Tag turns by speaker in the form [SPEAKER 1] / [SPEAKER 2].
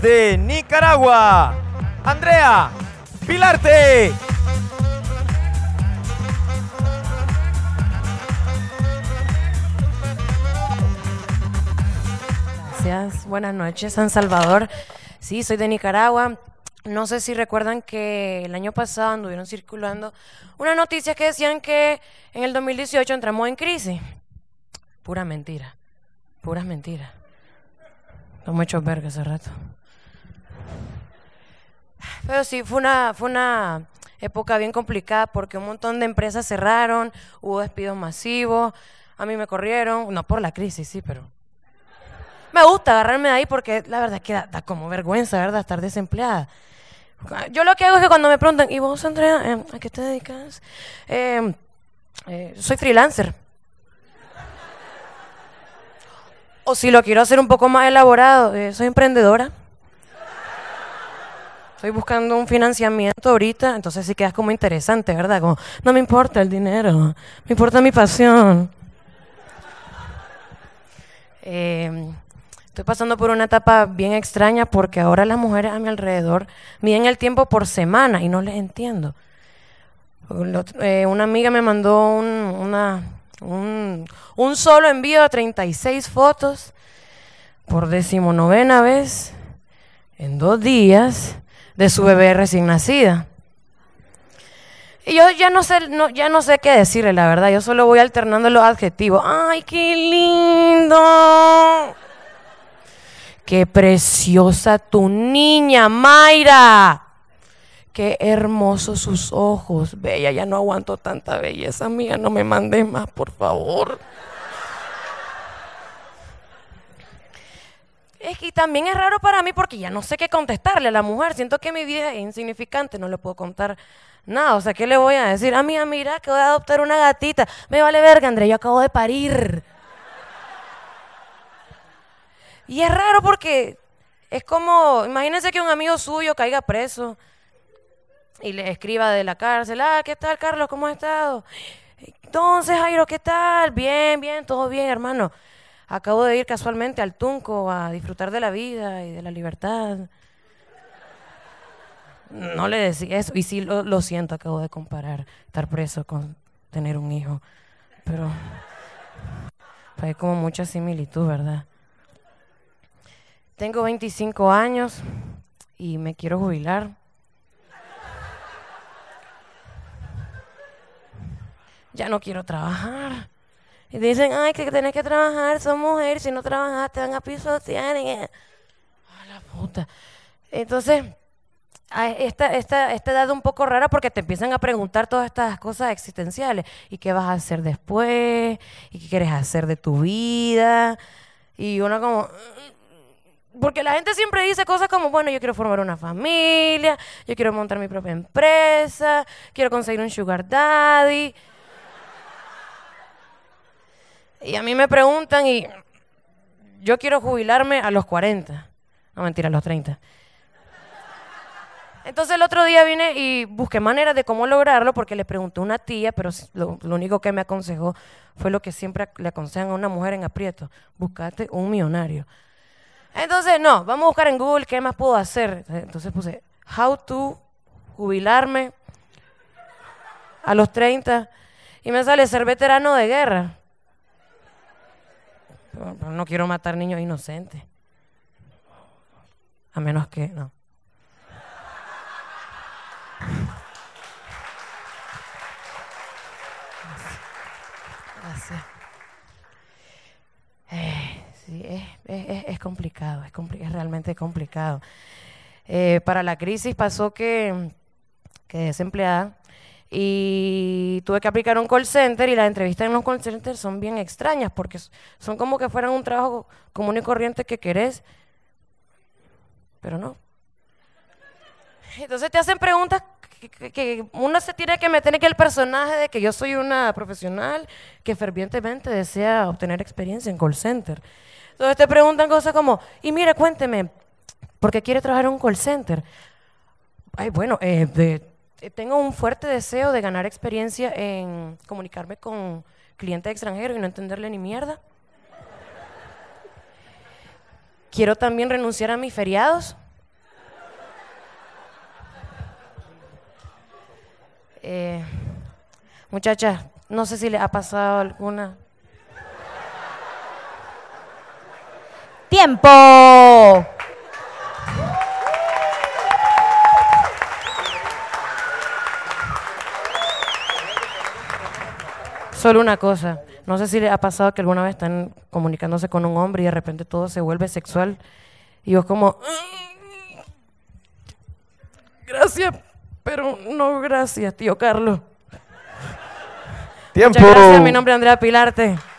[SPEAKER 1] de Nicaragua, Andrea Pilarte. Gracias, buenas noches, San Salvador. Sí, soy de Nicaragua. No sé si recuerdan que el año pasado anduvieron circulando una noticia que decían que en el 2018 entramos en crisis. Pura mentira, pura mentira me he hecho verga hace rato. Pero sí, fue una, fue una época bien complicada porque un montón de empresas cerraron, hubo despidos masivos, a mí me corrieron, no por la crisis, sí, pero... Me gusta agarrarme de ahí porque la verdad es que da, como vergüenza, ¿verdad? Estar desempleada. Yo lo que hago es que cuando me preguntan, ¿y vos, Andrea, eh, a qué te dedicas? Eh, eh, soy freelancer. O si lo quiero hacer un poco más elaborado, eh, soy emprendedora. Estoy buscando un financiamiento ahorita, entonces sí quedas como interesante, ¿verdad? Como, no me importa el dinero, me importa mi pasión. Em, estoy pasando por una etapa bien extraña porque ahora las mujeres a mi alrededor miden el tiempo por semana y no les entiendo. Eh, una amiga me mandó una, un, solo envío de 36 fotos por decimonovena vez en dos días de su bebé recién nacida. Y yo ya no sé, ya no sé qué decirle, la verdad. Yo solo voy alternando los adjetivos. ¡Ay, qué lindo! ¡Qué preciosa tu niña, Mayra! qué hermosos sus ojos. Bella, ya no aguanto tanta belleza mía, no me mandes más, por favor. Es que también es raro para mí porque ya no sé qué contestarle a la mujer. Siento que mi vida es insignificante, no le puedo contar nada. O sea, ¿qué le voy a decir? a ah, mira, mira, que voy a adoptar una gatita. Me vale verga, André, yo acabo de parir. Y es raro porque es como, imagínense que un amigo suyo caiga preso y le escriba de la cárcel, ah, ¿qué tal, Carlos? ¿Cómo has estado? Entonces, Jairo, ¿qué tal? Bien, bien, todo bien, hermano. Acabo de ir casualmente al Tunco a disfrutar de la vida y de la libertad.
[SPEAKER 2] No le decía eso. Y sí,
[SPEAKER 1] lo, siento, acabo de comparar estar preso con tener un hijo. Pero hay como mucha similitud, ¿verdad? Tengo 25 años y me quiero jubilar ya no quiero trabajar. Y dicen, ay, que tenés que trabajar, son mujer, si no trabajas te van a pisotear. A ah, la puta. Entonces, esta, esta, esta edad un poco rara porque te empiezan a preguntar todas estas cosas existenciales. ¿Y qué vas a hacer después? ¿Y qué quieres hacer de tu vida? Y uno como... Porque la gente siempre dice cosas como, bueno, yo quiero formar una familia, yo quiero montar mi propia empresa, quiero conseguir un sugar daddy. Y a mí me preguntan y yo quiero jubilarme a los 40. No, mentira, a los 30. Entonces el otro día vine y busqué maneras de cómo lograrlo porque le pregunté a una tía, pero lo, único que me aconsejó fue lo que siempre le aconsejan a una mujer en aprieto, buscate un millonario. Entonces, no, vamos a buscar en Google qué más puedo hacer. Entonces puse, how to jubilarme a los 30 y me sale ser veterano de guerra. No quiero matar niños inocentes. A menos que, no. Eh, sí, es, es, complicado, es, realmente complicado. Eh, para la crisis pasó que, que desempleada y tuve que aplicar a un call center y las entrevistas en los call centers son bien extrañas porque son como que fueran un trabajo común y corriente que querés, pero no. Entonces te hacen preguntas que, uno se tiene que meter en el personaje de que yo soy una profesional que fervientemente desea obtener experiencia en call center. Entonces te preguntan cosas como, y mire, cuénteme, ¿por qué quiere trabajar en un call center? Ay, bueno, eh, de, eh, tengo un fuerte deseo de ganar experiencia en comunicarme con clientes extranjeros y no entenderle ni mierda. Quiero también renunciar a mis feriados. Eh, muchachas, no sé si le ha pasado alguna. ¡Tiempo! Solo una cosa, no sé si le ha pasado que alguna vez están comunicándose con un hombre y de repente todo se vuelve sexual y vos como, mm, gracias, pero no gracias, tío Carlos. Tiempo. gracias, mi nombre es Andrea Pilarte.